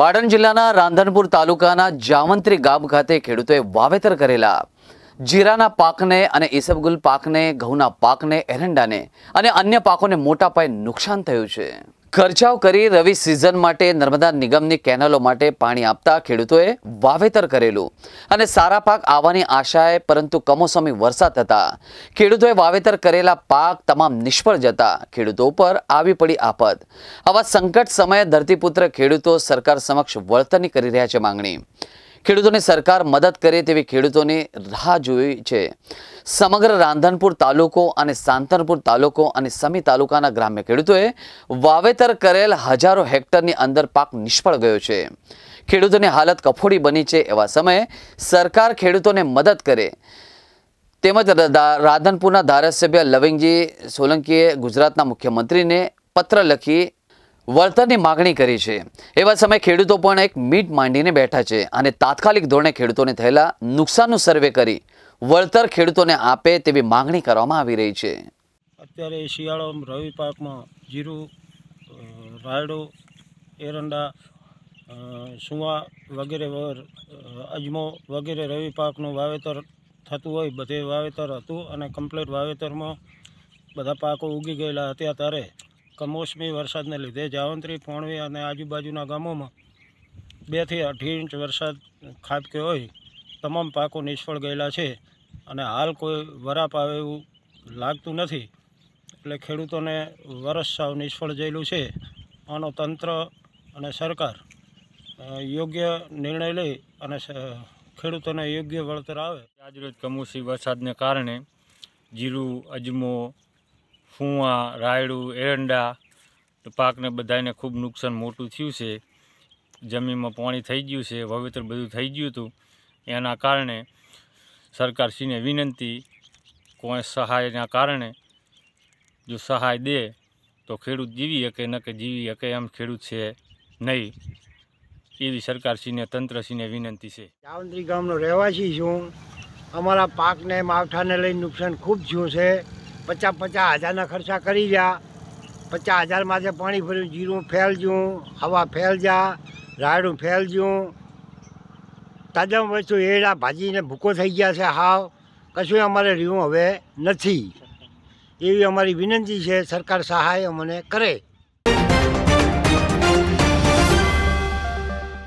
પાટણ જિલ્લાના રાંધનપુર તાલુકાના જામંત્રી ગામ ખાતે ખેડૂતોએ વાવેતર કરેલા જીરાના પાકને અને ઈસબગુલ પાકને ઘઉંના પાકને એરંડાને અને અન્ય પાકોને મોટા પાયે નુકસાન થયું છે ખર્ચાવ કરી રવિ સિઝન માટે નર્મદા નિગમની કેનલો માટે પાણી આપતા ખેડૂતોએ વાવેતર કરેલું અને સારા પાક આવવાની આશાએ પરંતુ કમોસમી વરસાદ હતા ખેડૂતોએ વાવેતર કરેલા પાક તમામ નિષ્ફળ જતા ખેડૂતો ઉપર આવી પડી આફત આવા સંકટ સમયે ધરતીપુત્ર ખેડૂતો સરકાર સમક્ષ વળતરની કરી રહ્યા છે માંગણી ખેડૂતોને સરકાર મદદ કરે તેવી ખેડૂતોની રાહ જોઈ છે સમગ્ર રાંધનપુર તાલુકો અને સાંતનપુર તાલુકો અને સમી તાલુકાના ગ્રામ્ય ખેડૂતોએ વાવેતર કરેલ હજારો હેક્ટરની અંદર પાક નિષ્ફળ ગયો છે ખેડૂતોની હાલત કફોડી બની છે એવા સમયે સરકાર ખેડૂતોને મદદ કરે તેમજ રાધનપુરના ધારાસભ્ય લવિંગજી સોલંકીએ ગુજરાતના મુખ્યમંત્રીને પત્ર લખી વળતરની માગણી કરી છે એવા સમયે ખેડૂતો પણ એક મીટ માંડીને બેઠા છે અને તાત્કાલિક ધોરણે ખેડૂતોને થયેલા નુકસાનનું સર્વે કરી વળતર ખેડૂતોને આપે તેવી માગણી કરવામાં આવી રહી છે અત્યારે શિયાળો રવિ પાકમાં જીરું રાયડો એરંડા સુવા વગેરે અજમો વગેરે રવિ પાકનું વાવેતર થતું હોય બધે વાવેતર હતું અને કમ્પ્લીટ વાવેતરમાં બધા પાકો ઉગી ગયેલા હતા ત્યારે કમોસમી વરસાદને લીધે જાવંત્રી પોણવી અને આજુબાજુના ગામોમાં બેથી અઢી ઇંચ વરસાદ ખાબક્યો હોય તમામ પાકો નિષ્ફળ ગયેલા છે અને હાલ કોઈ વરાપ આવે એવું લાગતું નથી એટલે ખેડૂતોને વરસ સાવ નિષ્ફળ જયેલું છે આનો તંત્ર અને સરકાર યોગ્ય નિર્ણય લઈ અને ખેડૂતોને યોગ્ય વળતર આવે આજરોજ કમોસમી વરસાદને કારણે જીરું અજમો ફૂવા રાયડું એરંડા પાકને બધાને ખૂબ નુકસાન મોટું થયું છે જમીનમાં પાણી થઈ ગયું છે વાવેતર બધું થઈ ગયું હતું એના કારણે સરકારશ્રીને વિનંતી કોઈ સહાયના કારણે જો સહાય દે તો ખેડૂત જીવી શકે ન કે જીવી શકે એમ ખેડૂત છે નહીં એવી સરકારશ્રીને તંત્રશ્રીને વિનંતી છે ચાવંત્રી ગામનો રહેવાસી છું અમારા પાકને માવઠાને લઈને નુકસાન ખૂબ થયું છે પચાસ પચાસ હજારના ખર્ચા કરી જા પચાસ હજાર માથે પાણી ભર્યું જીરું ફેલજું હવા ફેલજા રાયડું ફેલજું તાજા વસ્તુ એડા ભાજીને ભૂકો થઈ ગયા છે હાવ કશું અમારે રહ્યું હવે નથી એવી અમારી વિનંતી છે સરકાર સહાય અમને કરે